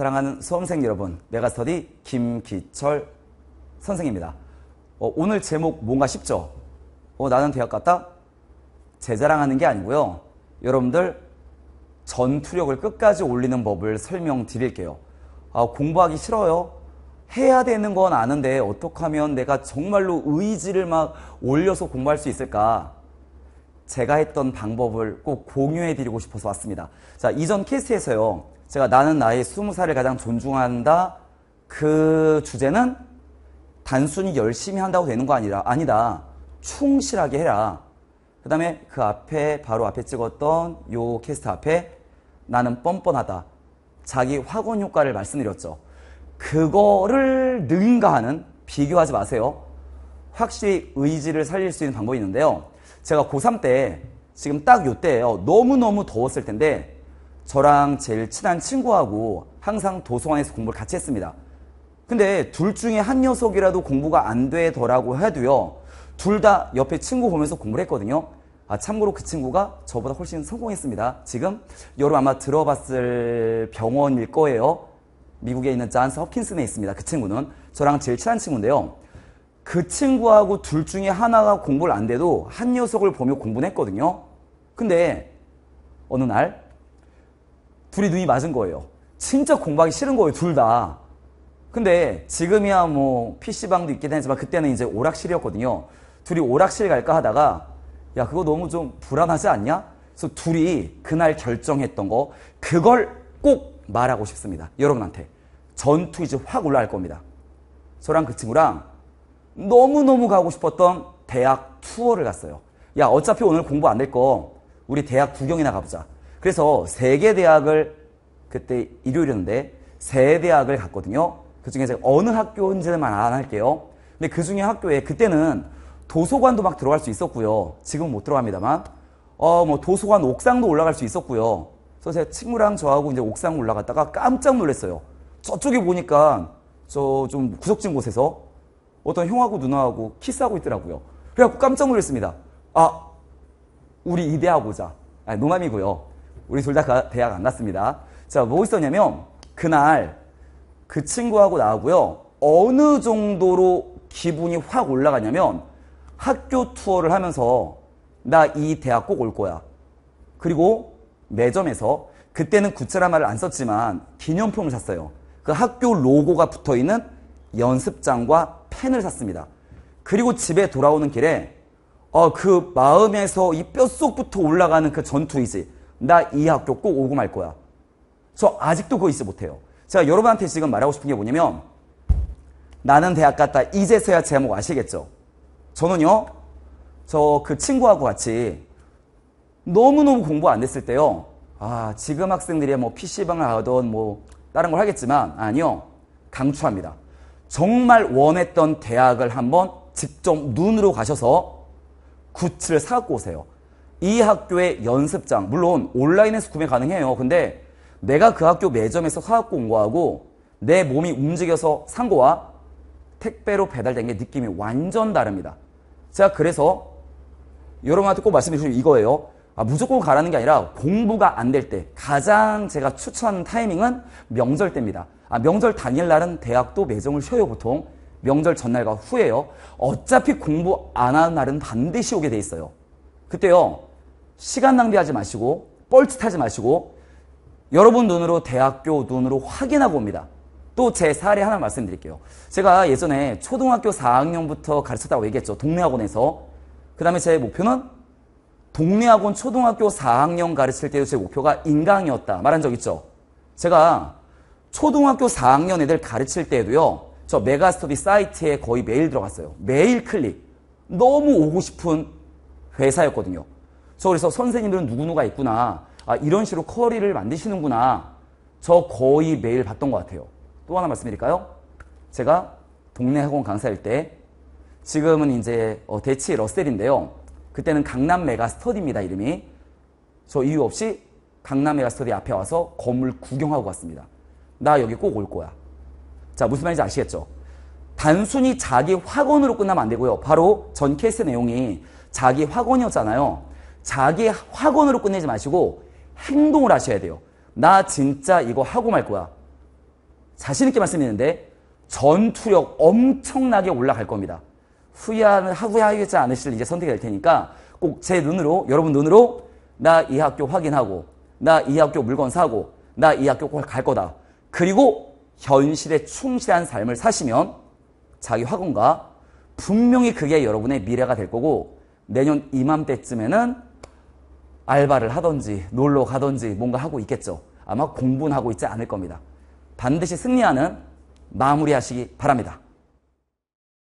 사랑하는 수험생 여러분, 메가스터디 김기철 선생입니다. 어, 오늘 제목 뭔가 쉽죠? 어, 나는 대학 갔다? 제자랑하는 게 아니고요. 여러분들 전투력을 끝까지 올리는 법을 설명드릴게요. 아, 공부하기 싫어요. 해야 되는 건 아는데 어떻게 하면 내가 정말로 의지를 막 올려서 공부할 수 있을까? 제가 했던 방법을 꼭 공유해 드리고 싶어서 왔습니다. 자, 이전 케이스에서요. 제가 나는 나의 스무 살을 가장 존중한다. 그 주제는 단순히 열심히 한다고 되는 거 아니라 아니다. 충실하게 해라. 그다음에 그 앞에 바로 앞에 찍었던 요 캐스트 앞에 나는 뻔뻔하다. 자기 확언 효과를 말씀드렸죠. 그거를 능가하는 비교하지 마세요. 확실히 의지를 살릴 수 있는 방법이 있는데요. 제가 고3 때 지금 딱 요때에요 너무너무 더웠을 텐데 저랑 제일 친한 친구하고 항상 도서관에서 공부를 같이 했습니다. 근데 둘 중에 한 녀석이라도 공부가 안 되더라고 해도요. 둘 다 옆에 친구 보면서 공부를 했거든요. 아, 참고로 그 친구가 저보다 훨씬 성공했습니다. 지금 여러분 아마 들어봤을 병원일 거예요. 미국에 있는 잔스 허킨슨에 있습니다. 그 친구는 저랑 제일 친한 친구인데요. 그 친구하고 둘 중에 하나가 공부를 안 돼도 한 녀석을 보며 공부는 했거든요. 근데 어느 날 둘이 눈이 맞은 거예요. 진짜 공부하기 싫은 거예요, 둘 다. 근데 지금이야 뭐 PC방도 있긴 했지만 그때는 이제 오락실이었거든요. 둘이 오락실 갈까 하다가 야, 그거 너무 좀 불안하지 않냐? 그래서 둘이 그날 결정했던 거 그걸 꼭 말하고 싶습니다. 여러분한테. 전투 이제 확 올라갈 겁니다. 저랑 그 친구랑 너무너무 가고 싶었던 대학 투어를 갔어요. 야, 어차피 오늘 공부 안 될 거 우리 대학 구경이나 가보자. 그래서 세 개 대학을 그때 일요일이었는데세 대학을 갔거든요. 그 중에서 어느 학교인지는 안 할게요. 근데 그 중에 학교에 그때는 도서관도 막 들어갈 수 있었고요. 지금은 못 들어갑니다만. 어, 뭐 도서관 옥상도 올라갈 수 있었고요. 그래서 제가 친구랑 저하고 이제 옥상 올라갔다가 깜짝 놀랐어요. 저쪽에 보니까 저 좀 구석진 곳에서 어떤 형하고 누나하고 키스하고 있더라고요. 그래갖고 깜짝 놀랐습니다. 아, 우리 이대하고자. 아, 노남이고요. 우리 둘 다 대학 안 갔습니다. 자, 뭐 있었냐면 그날 그 친구하고 나하고요. 어느 정도로 기분이 확 올라가냐면 학교 투어를 하면서 나 이 대학 꼭 올 거야. 그리고 매점에서 그때는 구체란 말을 안 썼지만 기념품을 샀어요. 그 학교 로고가 붙어 있는 연습장과 펜을 샀습니다. 그리고 집에 돌아오는 길에 어, 그 마음에서 이 뼛속부터 올라가는 그전투이지 나이 학교 꼭 오고 말 거야. 저 아직도 그거 있어 못해요. 제가 여러분한테 지금 말하고 싶은 게 뭐냐면 나는 대학 갔다 이제서야 제목 아시겠죠? 저는요. 저 그 친구하고 같이 너무너무 공부 안 됐을 때요. 아, 지금 학생들이 뭐 PC방을 가던 뭐 다른 걸 하겠지만 아니요. 강추합니다. 정말 원했던 대학을 한번 직접 눈으로 가셔서 굿치를 사갖고 오세요. 이 학교의 연습장 물론 온라인에서 구매 가능해요. 근데 내가 그 학교 매점에서 사갖고 온 거하고 내 몸이 움직여서 산 거와 택배로 배달된 게 느낌이 완전 다릅니다. 제가 그래서 여러분한테 꼭 말씀드리고 이거예요. 아, 무조건 가라는 게 아니라 공부가 안 될 때 가장 제가 추천 하는 타이밍은 명절 때입니다. 아, 명절 당일날은 대학도 매점을 쉬어요 보통. 명절 전날과 후에요. 어차피 공부 안 하는 날은 반드시 오게 돼 있어요. 그때요. 시간 낭비하지 마시고 뻘짓하지 마시고 여러분 눈으로 대학교 눈으로 확인하고 옵니다. 또 제 사례 하나 말씀드릴게요. 제가 예전에 초등학교 4학년부터 가르쳤다고 얘기했죠. 동네 학원에서. 그 다음에 제 목표는 동네 학원 초등학교 4학년 가르칠 때도 제 목표가 인강이었다. 말한 적 있죠. 제가 초등학교 4학년 애들 가르칠 때에도요. 저 메가스터디 사이트에 거의 매일 들어갔어요. 매일 클릭. 너무 오고 싶은 회사였거든요. 저 그래서 선생님들은 누구누가 있구나. 아, 이런 식으로 커리를 만드시는구나. 저 거의 매일 봤던 것 같아요. 또 하나 말씀드릴까요? 제가 동네 학원 강사일 때 지금은 이제 어, 대치 러셀인데요. 그때는 강남 메가 스터디입니다. 이름이. 저 이유 없이 강남 메가 스터디 앞에 와서 건물 구경하고 갔습니다. 나 여기 꼭 올 거야. 자, 무슨 말인지 아시겠죠? 단순히 자기 학원으로 끝나면 안 되고요. 바로 전 케이스 내용이 자기 학원이었잖아요. 자기 학원으로 끝내지 마시고 행동을 하셔야 돼요. 나 진짜 이거 하고 말 거야. 자신있게 말씀드리는데 전투력 엄청나게 올라갈 겁니다. 후회하는, 후회하지 않으실 이제 선택이 될 테니까 꼭 제 눈으로, 여러분 눈으로 나 이 학교 확인하고 나 이 학교 물건 사고 나 이 학교 꼭 갈 거다. 그리고 현실에 충실한 삶을 사시면 자기 학원과 분명히 그게 여러분의 미래가 될 거고 내년 이맘때쯤에는 알바를 하던지 놀러 가던지 뭔가 하고 있겠죠. 아마 공분하고 있지 않을 겁니다. 반드시 승리하는 마무리하시기 바랍니다.